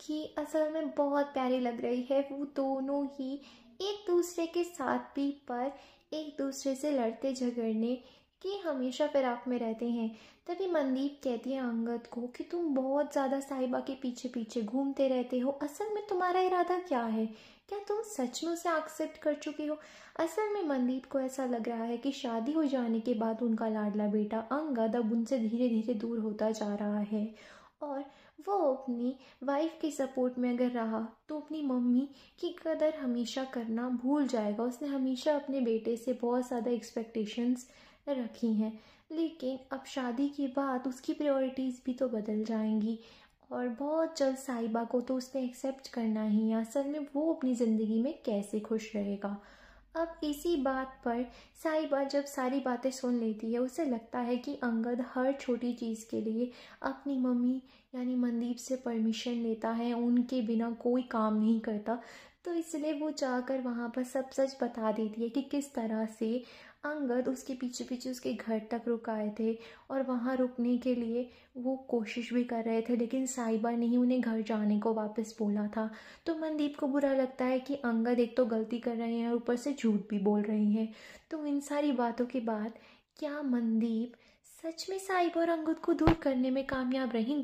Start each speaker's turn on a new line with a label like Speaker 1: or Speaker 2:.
Speaker 1: की असल में बहुत प्यारी लग रही है वो दोनों ही एक दूसरे के साथ भी पर एक दूसरे से लड़ते झगड़ने की हमेशा फिराक में रहते हैं तभी मनदीप कहती है अंगद को कि तुम बहुत ज़्यादा साहिबा के पीछे पीछे घूमते रहते हो असल में तुम्हारा इरादा क्या है क्या तुम सच में उसे एक्सेप्ट कर चुके हो असल में मनदीप को ऐसा लग रहा है कि शादी हो जाने के बाद उनका लाडला बेटा अंगद अब उनसे धीरे धीरे दूर होता जा रहा है और वो अपनी वाइफ के सपोर्ट में अगर रहा तो अपनी मम्मी की कदर हमेशा करना भूल जाएगा उसने हमेशा अपने बेटे से बहुत ज़्यादा एक्सपेक्टेशंस रखी हैं लेकिन अब शादी के बाद उसकी प्रायोरिटीज़ भी तो बदल जाएंगी और बहुत जल्द साहिबा को तो उसने एक्सेप्ट करना ही है असल में वो अपनी ज़िंदगी में कैसे खुश रहेगा अब इसी बात पर साहिबा जब सारी बातें सुन लेती है उसे लगता है कि अंगद हर छोटी चीज़ के लिए अपनी मम्मी यानी मनदीप से परमिशन लेता है उनके बिना कोई काम नहीं करता तो इसलिए वो जाकर वहाँ पर सब सच बता देती है कि किस तरह से अंगद उसके पीछे पीछे उसके घर तक रुक आए थे और वहाँ रुकने के लिए वो कोशिश भी कर रहे थे लेकिन साहिबा ने ही उन्हें घर जाने को वापस बोला था तो मनदीप को बुरा लगता है कि अंगद एक तो गलती कर रहे हैं और ऊपर से झूठ भी बोल रही हैं तो इन सारी बातों के बाद क्या मनदीप सच में साहिबा और अंगद को दूर करने में कामयाब रहेंगी